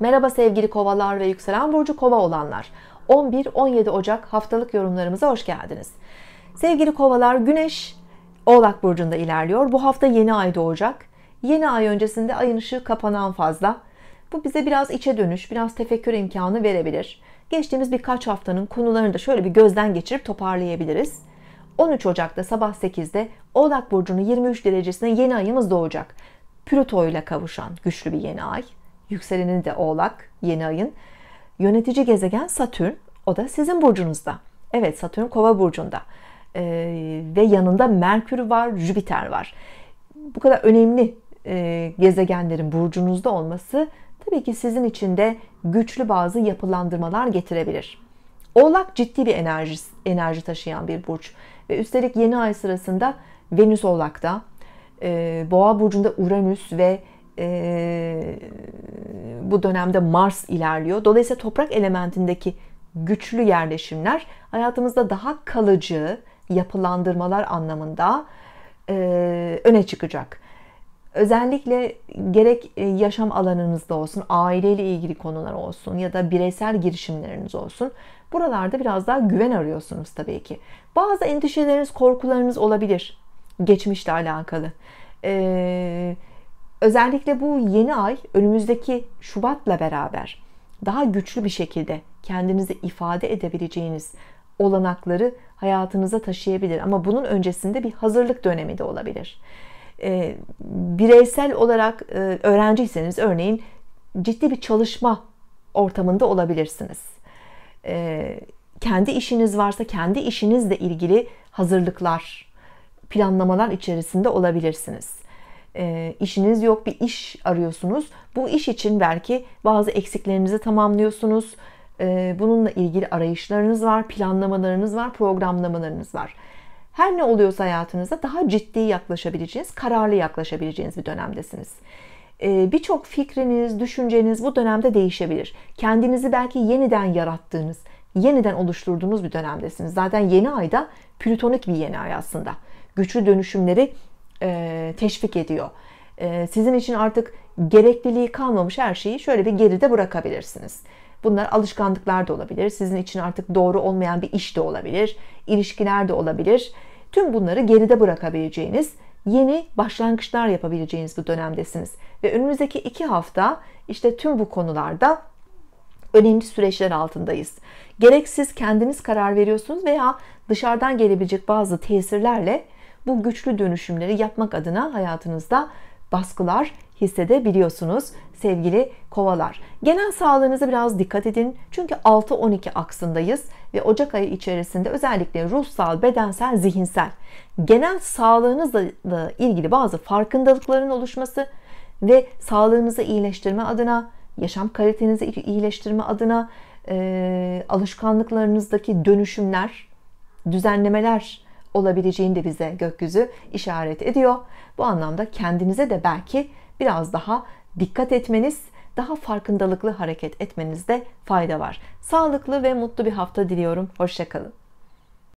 Merhaba sevgili kovalar ve yükselen burcu kova olanlar. 11-17 Ocak haftalık yorumlarımıza hoş geldiniz. Sevgili kovalar güneş oğlak burcunda ilerliyor. Bu hafta yeni ay doğacak. Yeni ay öncesinde ayın ışığı kapanan fazla. Bu bize biraz içe dönüş, biraz tefekkür imkanı verebilir. Geçtiğimiz birkaç haftanın konularını da şöyle bir gözden geçirip toparlayabiliriz. 13 Ocak'ta sabah 8'de Oğlak Burcu'nun 23 derecesine yeni ayımız doğacak. Plüto ile kavuşan güçlü bir yeni ay yükseleni de oğlak yeni ayın. Yönetici gezegen Satürn o da sizin burcunuzda. Evet Satürn kova burcunda ee, ve yanında Merkür var Jüpiter var. Bu kadar önemli e, gezegenlerin burcunuzda olması tabii ki sizin için de güçlü bazı yapılandırmalar getirebilir. Oğlak ciddi bir enerji, enerji taşıyan bir burç ve üstelik yeni ay sırasında Venüs Oğlak'ta, e, Boğa burcunda Uranüs ve e, bu dönemde Mars ilerliyor. Dolayısıyla toprak elementindeki güçlü yerleşimler hayatımızda daha kalıcı yapılandırmalar anlamında e, öne çıkacak. Özellikle gerek e, yaşam alanınızda olsun, aileyle ilgili konular olsun ya da bireysel girişimleriniz olsun. Buralarda biraz daha güven arıyorsunuz tabii ki. Bazı endişeleriniz, korkularınız olabilir. Geçmişle alakalı. Ee, Özellikle bu yeni ay önümüzdeki Şubat'la beraber daha güçlü bir şekilde kendinizi ifade edebileceğiniz olanakları hayatınıza taşıyabilir. Ama bunun öncesinde bir hazırlık dönemi de olabilir. E, bireysel olarak e, öğrenciyseniz örneğin ciddi bir çalışma ortamında olabilirsiniz. E, kendi işiniz varsa kendi işinizle ilgili hazırlıklar, planlamalar içerisinde olabilirsiniz e, işiniz yok, bir iş arıyorsunuz. Bu iş için belki bazı eksiklerinizi tamamlıyorsunuz. E, bununla ilgili arayışlarınız var, planlamalarınız var, programlamalarınız var. Her ne oluyorsa hayatınızda daha ciddi yaklaşabileceğiniz, kararlı yaklaşabileceğiniz bir dönemdesiniz. E, Birçok fikriniz, düşünceniz bu dönemde değişebilir. Kendinizi belki yeniden yarattığınız, yeniden oluşturduğunuz bir dönemdesiniz. Zaten yeni ayda plütonik bir yeni ay aslında. Güçlü dönüşümleri e, teşvik ediyor. E, sizin için artık gerekliliği kalmamış her şeyi şöyle bir geride bırakabilirsiniz. Bunlar alışkanlıklar da olabilir. Sizin için artık doğru olmayan bir iş de olabilir. ilişkiler de olabilir. Tüm bunları geride bırakabileceğiniz, yeni başlangıçlar yapabileceğiniz bu dönemdesiniz. Ve önümüzdeki iki hafta işte tüm bu konularda önemli süreçler altındayız. Gereksiz kendiniz karar veriyorsunuz veya dışarıdan gelebilecek bazı tesirlerle bu güçlü dönüşümleri yapmak adına hayatınızda baskılar hissedebiliyorsunuz sevgili kovalar. Genel sağlığınıza biraz dikkat edin. Çünkü 6-12 aksındayız ve Ocak ayı içerisinde özellikle ruhsal, bedensel, zihinsel genel sağlığınızla ilgili bazı farkındalıkların oluşması ve sağlığınızı iyileştirme adına, yaşam kalitenizi iyileştirme adına e, alışkanlıklarınızdaki dönüşümler, düzenlemeler olabileceğini de bize gökyüzü işaret ediyor. Bu anlamda kendinize de belki biraz daha dikkat etmeniz, daha farkındalıklı hareket etmenizde fayda var. Sağlıklı ve mutlu bir hafta diliyorum. Hoşçakalın.